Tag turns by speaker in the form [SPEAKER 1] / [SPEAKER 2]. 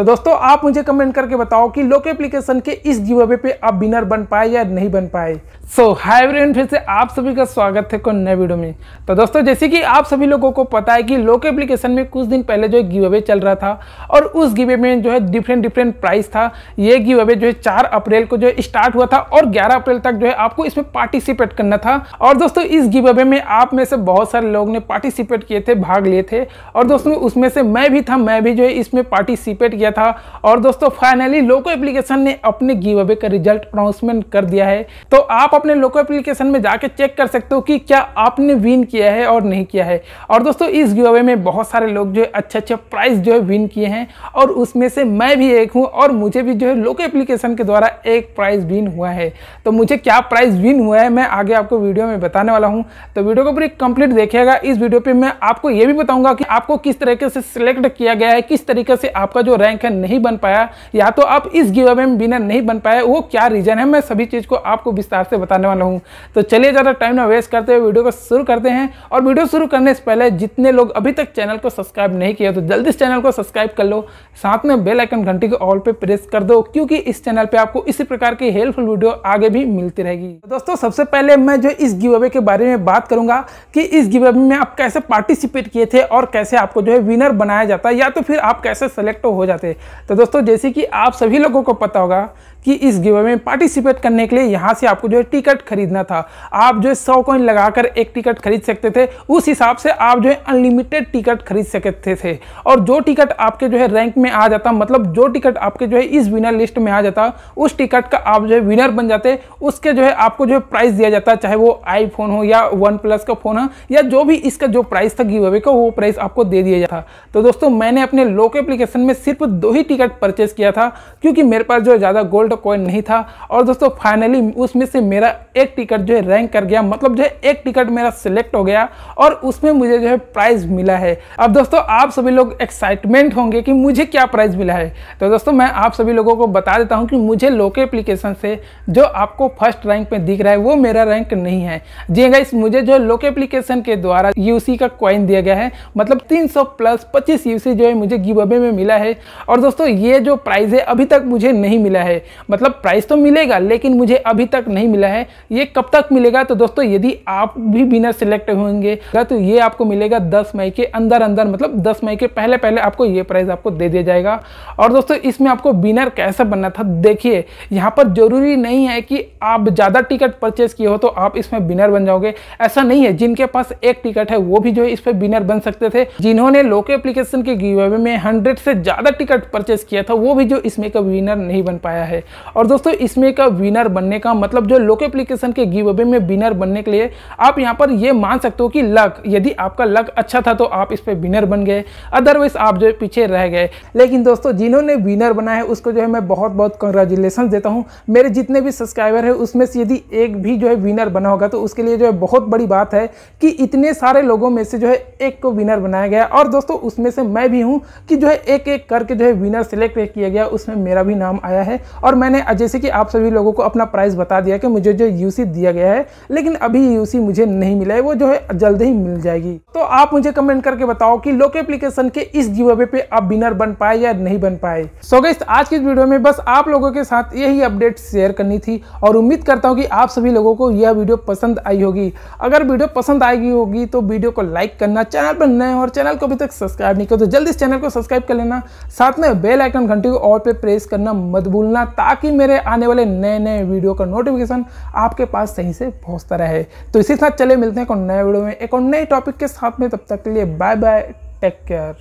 [SPEAKER 1] तो दोस्तों आप मुझे कमेंट करके बताओ कि लोक एप्लीकेशन के इस जीवे पे आप विनर बन पाए या नहीं बन पाए सो हाई ब्रेन फिर से आप सभी का स्वागत है को नए वीडियो में तो दोस्तों जैसे कि आप सभी लोगों को पता है कि लोक एप्लीकेशन में कुछ दिन पहले जो है गिव अवे चल रहा था और उस गिवे में जो है डिफरेंट डिफरेंट प्राइस था ये गिव अवे जो है चार अप्रैल को जो है स्टार्ट हुआ था और ग्यारह अप्रैल तक जो है आपको इसमें पार्टिसिपेट करना था और दोस्तों इस गिव अवे में आप में से बहुत सारे लोग ने पार्टिसिपेट किए थे भाग लिए थे और दोस्तों उसमें से मैं भी था मैं भी जो है इसमें पार्टिसिपेट किया गया था और दोस्तों फाइनली लोको एप्लीकेशन ने अपने गिव अवे का रिजल्ट अनाउंसमेंट कर दिया है तो आप अपने लोको एप्लीकेशन में जाके चेक कर सकते हो कि क्या आपने विन किया है और नहीं किया है और दोस्तों इस गिव अवे में बहुत सारे लोग जो है अच्छे अच्छे प्राइस जो है विन किए हैं और उसमें से मैं भी एक हूँ और मुझे भी जो है लोको एप्लीकेशन के द्वारा एक प्राइज विन हुआ है तो मुझे क्या प्राइज विन हुआ है मैं आगे आपको वीडियो में बताने वाला हूँ तो वीडियो को पूरी कंप्लीट देखिएगा इस वीडियो पर मैं आपको ये भी बताऊँगा कि आपको किस तरीके से सिलेक्ट किया गया है किस तरीके से आपका जो रैंक चैंपियन नहीं बन पाया या तो आप इस गिव अवे में विनर नहीं बन पाए वो क्या रीजन है मैं सभी चीज़ को आपको विस्तार से बताने वाला हूँ तो चलिए ज़्यादा टाइम ना वेस्ट करते हुए वीडियो को शुरू करते हैं और वीडियो शुरू करने से पहले जितने लोग अभी तक चैनल को सब्सक्राइब नहीं किया तो जल्दी इस चैनल को सब्सक्राइब कर लो साथ में बेल आइकन घंटी को ऑल पे प्रेस कर दो क्योंकि इस चैनल पे आपको इसी प्रकार की हेल्पफुल वीडियो आगे भी मिलती रहेगी तो दोस्तों सबसे पहले मैं जो इस गिव अवे के बारे में बात करूंगा कि इस गिव अवे में आप कैसे पार्टिसिपेट किए थे और कैसे आपको जो है विनर बनाया जाता है या तो फिर आप कैसे सेलेक्ट हो जाते थे तो दोस्तों जैसे कि आप सभी लोगों को पता होगा कि इस गिवे में पार्टिसिपेट करने के लिए यहाँ से आपको जो है टिकट खरीदना था आप जो है सौ कॉइन लगाकर एक टिकट खरीद सकते थे उस हिसाब से आप जो है अनलिमिटेड टिकट खरीद सकते थे और जो टिकट आपके जो है रैंक में आ जाता मतलब जो टिकट आपके जो है इस विनर लिस्ट में आ जाता उस टिकट का आप जो है विनर बन जाते उसके जो है आपको जो है प्राइस दिया जाता चाहे वो आईफोन हो या वन प्लस का फोन हो या जो भी इसका जो प्राइस था गिवे का वो प्राइस आपको दे दिया जाता तो दोस्तों मैंने अपने लोक एप्लीकेशन में सिर्फ दो ही टिकट परचेज किया था क्योंकि मेरे पास जो है ज़्यादा गोल्ड गोल्ड तो कॉइन नहीं था और दोस्तों फाइनली उसमें से मेरा एक टिकट जो है रैंक कर गया मतलब जो है एक टिकट मेरा सिलेक्ट हो गया और उसमें मुझे जो है प्राइज मिला है अब दोस्तों आप सभी लोग एक्साइटमेंट होंगे कि मुझे क्या प्राइज मिला है तो दोस्तों मैं आप सभी लोगों को बता देता हूँ कि मुझे लोके एप्लीकेशन से जो आपको फर्स्ट रैंक में दिख रहा है वो मेरा रैंक नहीं है जी हाँ इस मुझे जो लोके एप्लीकेशन के द्वारा यूसी का कॉइन दिया गया है मतलब 300 प्लस 25 यूसी जो है मुझे गिव अवे में मिला है और दोस्तों ये जो प्राइज़ है अभी तक मुझे नहीं मिला है मतलब प्राइस तो मिलेगा लेकिन मुझे अभी तक नहीं मिला है ये कब तक मिलेगा तो दोस्तों यदि आप भी बिना सिलेक्ट होंगे तो ये आपको मिलेगा दस मई के अंदर अंदर मतलब दस मई के पहले पहले आपको ये प्राइस आपको दे दिया जाएगा और दोस्तों इसमें आपको विनर कैसा बनना था देखिए यहाँ पर जरूरी नहीं है कि आप ज़्यादा टिकट परचेज किए हो तो आप इसमें विनर बन जाओगे ऐसा नहीं है जिनके पास एक टिकट है वो भी जो है इस पर विनर बन सकते थे जिन्होंने लोकल एप्लीकेशन के गिवे में हंड्रेड से ज़्यादा टिकट परचेज किया था वो भी जो इसमें का विनर नहीं बन पाया है और दोस्तों इसमें का विनर बनने का मतलब जो लोक एप्लीकेशन के गिव अवे में विनर बनने के लिए आप यहाँ पर ये मान सकते हो कि लक यदि आपका लक अच्छा था तो आप इस पर विनर बन गए अदरवाइज आप जो पीछे रह गए लेकिन दोस्तों जिन्होंने विनर बना है उसको जो है मैं बहुत बहुत कंग्रेचुलेसन देता हूँ मेरे जितने भी सब्सक्राइबर है उसमें से यदि एक भी जो है विनर बना होगा तो उसके लिए जो है बहुत बड़ी बात है कि इतने सारे लोगों में से जो है एक को विनर बनाया गया और दोस्तों उसमें से मैं भी हूँ कि जो है एक एक करके जो है विनर सेलेक्ट किया गया उसमें मेरा भी नाम आया है और मैंने जैसे कि आप सभी लोगों को अपना प्राइस बता दिया कि मुझे जो यू दिया गया है लेकिन अभी यू मुझे नहीं मिला है वो जो है जल्द ही मिल जाएगी तो आप मुझे कमेंट करके बताओ कि लोके एप्लीकेशन के इस गिव पे आप बिनर बन पाए या नहीं बन पाए सो so guys, आज की वीडियो में बस आप लोगों के साथ यही अपडेट शेयर करनी थी और उम्मीद करता हूँ कि आप सभी लोगों को यह वीडियो पसंद आई होगी अगर वीडियो पसंद आएगी होगी तो वीडियो को लाइक करना चैनल पर नए और चैनल को अभी तक सब्सक्राइब नहीं करो तो जल्द इस चैनल को सब्सक्राइब कर लेना साथ में बेल आइकन घंटे को और पे प्रेस करना मत भूलना ताकि मेरे आने वाले नए नए वीडियो का नोटिफिकेशन आपके पास सही से पहुँचता रहे तो इसी साथ चले मिलते हैं एक और नए वीडियो में एक और नए टॉपिक के साथ में तब तक के लिए बाय बाय टेक केयर